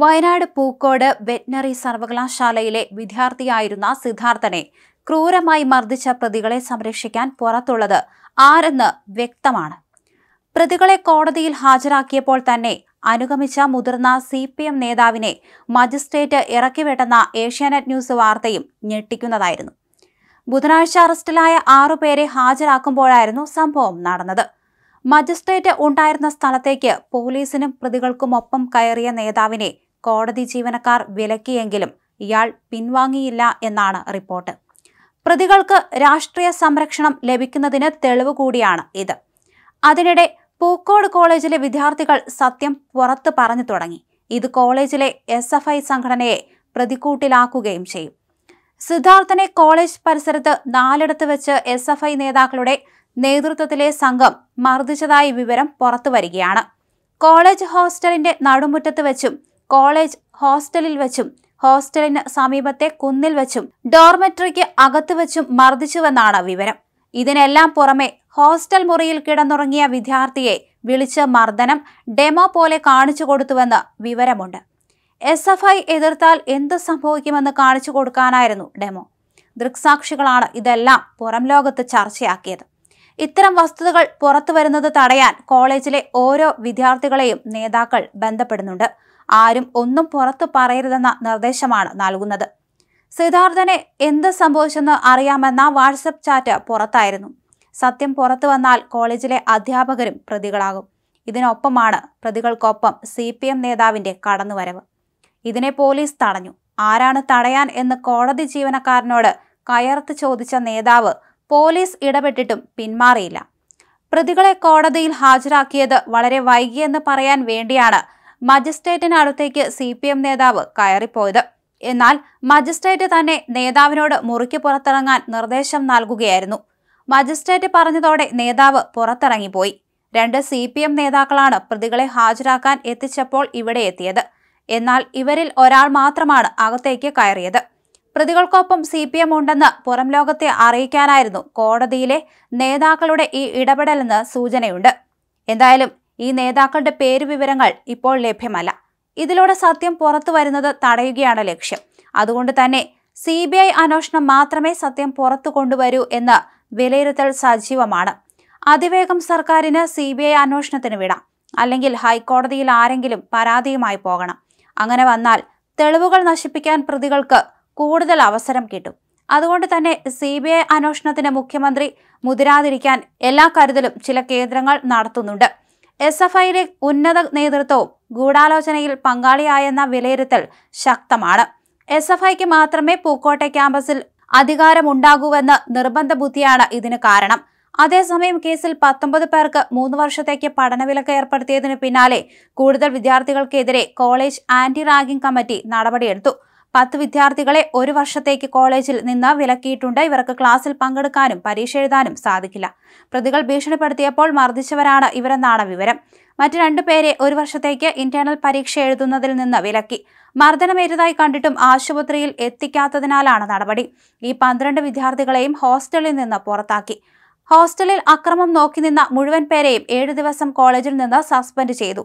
Wayanad Pookode veterinary സർവകലാശാലയിലെ വിദ്യാർത്ഥിയായിരുന്ന സിദ്ധാർത്ഥനെ ക്രൂരമായി മർദ്ദിച്ച പ്രതികളെ സംരക്ഷിക്കാൻ പുറത്തുള്ളത് ആരെന്ന് വ്യക്തമാണ് പ്രതികളെ കോടതിയിൽ ഹാജരാക്കിയപ്പോൾ തന്നെ അനുഗമിച്ച മുതിർന്ന സി പി എം നേതാവിനെ മജിസ്ട്രേറ്റ് ഇറക്കിവിട്ടെന്ന ഏഷ്യാനെറ്റ് ന്യൂസ് വാർത്തയും ഞെട്ടിക്കുന്നതായിരുന്നു ബുധനാഴ്ച അറസ്റ്റിലായ ആറുപേരെ ഹാജരാക്കുമ്പോഴായിരുന്നു സംഭവം നടന്നത് മജിസ്ട്രേറ്റ് ഉണ്ടായിരുന്ന സ്ഥലത്തേക്ക് പോലീസിനും പ്രതികൾക്കുമൊപ്പം കയറിയ നേതാവിനെ കോടതി ജീവനക്കാർ വിലക്കിയെങ്കിലും ഇയാൾ പിൻവാങ്ങിയില്ല എന്നാണ് റിപ്പോർട്ട് പ്രതികൾക്ക് രാഷ്ട്രീയ സംരക്ഷണം ലഭിക്കുന്നതിന് തെളിവ് കൂടിയാണ് ഇത് അതിനിടെ പൂക്കോട് കോളേജിലെ വിദ്യാർത്ഥികൾ സത്യം പുറത്ത് പറഞ്ഞു തുടങ്ങി ഇത് കോളേജിലെ എസ് എഫ് ഐ സംഘടനയെ പ്രതിക്കൂട്ടിലാക്കുകയും ചെയ്യും സിദ്ധാർത്ഥനെ കോളേജ് പരിസരത്ത് നാലിടത്ത് വെച്ച് എസ് എഫ് ഐ നേതാക്കളുടെ നേതൃത്വത്തിലെ സംഘം മർദ്ദിച്ചതായി വിവരം പുറത്തു വരികയാണ് കോളേജ് ഹോസ്റ്റലിന്റെ നടുമുറ്റത്ത് വെച്ചും കോളേജ് ഹോസ്റ്റലിൽ വെച്ചും ഹോസ്റ്റലിന് സമീപത്തെ കുന്നിൽ വെച്ചും ഡോർമെട്രിക്ക് അകത്ത് വെച്ചും മർദ്ദിച്ചുവെന്നാണ് വിവരം ഇതിനെല്ലാം പുറമെ ഹോസ്റ്റൽ മുറിയിൽ കിടന്നുറങ്ങിയ വിദ്യാർത്ഥിയെ വിളിച്ച് മർദ്ദനം ഡെമോ പോലെ കാണിച്ചു കൊടുത്തുവെന്ന് വിവരമുണ്ട് എസ് എഫ് ഐ എതിർത്താൽ എന്ത് സംഭവിക്കുമെന്ന് കാണിച്ചു കൊടുക്കാനായിരുന്നു ഡെമോ ദൃക്സാക്ഷികളാണ് ഇതെല്ലാം പുറം ലോകത്ത് ചർച്ചയാക്കിയത് ഇത്തരം വസ്തുതകൾ പുറത്തു വരുന്നത് തടയാൻ കോളേജിലെ ഓരോ വിദ്യാർത്ഥികളെയും നേതാക്കൾ ബന്ധപ്പെടുന്നുണ്ട് ആരും ഒന്നും പുറത്തു പറയരുതെന്ന നിർദ്ദേശമാണ് നൽകുന്നത് സിദ്ധാർത്ഥനെ എന്ത് സംഭവിച്ചെന്ന് അറിയാമെന്ന വാട്സപ്പ് ചാറ്റ് പുറത്തായിരുന്നു സത്യം പുറത്തു വന്നാൽ കോളേജിലെ അധ്യാപകരും പ്രതികളാകും ഇതിനൊപ്പമാണ് പ്രതികൾക്കൊപ്പം സി പി എം നേതാവിൻ്റെ കടന്നുവരവ് ഇതിനെ പോലീസ് തടഞ്ഞു ആരാണ് തടയാൻ എന്ന് കോടതി ജീവനക്കാരനോട് കയർത്ത് ചോദിച്ച നേതാവ് പോലീസ് ഇടപെട്ടിട്ടും പിന്മാറിയില്ല പ്രതികളെ കോടതിയിൽ ഹാജരാക്കിയത് വളരെ വൈകിയെന്ന് പറയാൻ വേണ്ടിയാണ് മജിസ്ട്രേറ്റിനടുത്തേക്ക് സി പി എം നേതാവ് കയറിപ്പോയത് എന്നാൽ മജിസ്ട്രേറ്റ് തന്നെ നേതാവിനോട് മുറിക്ക് പുറത്തിറങ്ങാൻ നിർദ്ദേശം നൽകുകയായിരുന്നു മജിസ്ട്രേറ്റ് പറഞ്ഞതോടെ നേതാവ് പുറത്തിറങ്ങിപ്പോയി രണ്ട് സി പി എം നേതാക്കളാണ് പ്രതികളെ ഹാജരാക്കാൻ എത്തിച്ചപ്പോൾ ഇവിടെ എത്തിയത് എന്നാൽ ഇവരിൽ ഒരാൾ മാത്രമാണ് അകത്തേക്ക് കയറിയത് പ്രതികൾക്കൊപ്പം സി പി എം ഉണ്ടെന്ന് പുറം ലോകത്തെ അറിയിക്കാനായിരുന്നു കോടതിയിലെ നേതാക്കളുടെ ഈ ഇടപെടലെന്ന് സൂചനയുണ്ട് എന്തായാലും ഈ നേതാക്കളുടെ പേരുവിവരങ്ങൾ ഇപ്പോൾ ലഭ്യമല്ല ഇതിലൂടെ സത്യം പുറത്തു വരുന്നത് തടയുകയാണ് ലക്ഷ്യം അതുകൊണ്ട് തന്നെ സി ബി ഐ അന്വേഷണം മാത്രമേ സത്യം പുറത്തു കൊണ്ടുവരൂ എന്ന് വിലയിരുത്തൽ സജീവമാണ് അതിവേഗം സർക്കാരിന് സി ബി ഐ അന്വേഷണത്തിന് വിടാം അല്ലെങ്കിൽ ഹൈക്കോടതിയിൽ ആരെങ്കിലും പരാതിയുമായി പോകണം അങ്ങനെ വന്നാൽ തെളിവുകൾ നശിപ്പിക്കാൻ പ്രതികൾക്ക് കൂടുതൽ അവസരം കിട്ടും അതുകൊണ്ട് തന്നെ സി ബി ഐ അന്വേഷണത്തിന് മുഖ്യമന്ത്രി മുതിരാതിരിക്കാൻ എല്ലാ കരുതലും ചില കേന്ദ്രങ്ങൾ നടത്തുന്നുണ്ട് എസ് എഫ് ഐയിലെ ഉന്നത നേതൃത്വവും ഗൂഢാലോചനയിൽ പങ്കാളിയായെന്ന വിലയിരുത്തൽ ശക്തമാണ് എസ് എഫ് ഐക്ക് മാത്രമേ പൂക്കോട്ടെ ക്യാമ്പസിൽ അധികാരമുണ്ടാകൂവെന്ന നിർബന്ധ ബുദ്ധിയാണ് ഇതിന് കാരണം അതേസമയം കേസിൽ പത്തൊമ്പത് പേർക്ക് മൂന്ന് വർഷത്തേക്ക് പഠനവിലക്ക് ഏർപ്പെടുത്തിയതിനു പിന്നാലെ കൂടുതൽ വിദ്യാർത്ഥികൾക്കെതിരെ കോളേജ് ആന്റി റാഗിംഗ് കമ്മിറ്റി നടപടിയെടുത്തു പത്ത് വിദ്യാർത്ഥികളെ ഒരു വർഷത്തേക്ക് കോളേജിൽ നിന്ന് വിലക്കിയിട്ടുണ്ട് ഇവർക്ക് ക്ലാസ്സിൽ പങ്കെടുക്കാനും പരീക്ഷ എഴുതാനും സാധിക്കില്ല പ്രതികൾ ഭീഷണിപ്പെടുത്തിയപ്പോൾ മർദ്ദിച്ചവരാണ് ഇവരെന്നാണ് വിവരം മറ്റു രണ്ടു പേരെ ഒരു വർഷത്തേക്ക് ഇന്റേണൽ പരീക്ഷ എഴുതുന്നതിൽ നിന്ന് വിലക്കി മർദ്ദനമേറ്റതായി കണ്ടിട്ടും ആശുപത്രിയിൽ എത്തിക്കാത്തതിനാലാണ് നടപടി ഈ പന്ത്രണ്ട് വിദ്യാർത്ഥികളെയും ഹോസ്റ്റലിൽ നിന്ന് പുറത്താക്കി ഹോസ്റ്റലിൽ അക്രമം നോക്കി നിന്ന മുഴുവൻ പേരെയും ഏഴു ദിവസം കോളേജിൽ നിന്ന് സസ്പെൻഡ് ചെയ്തു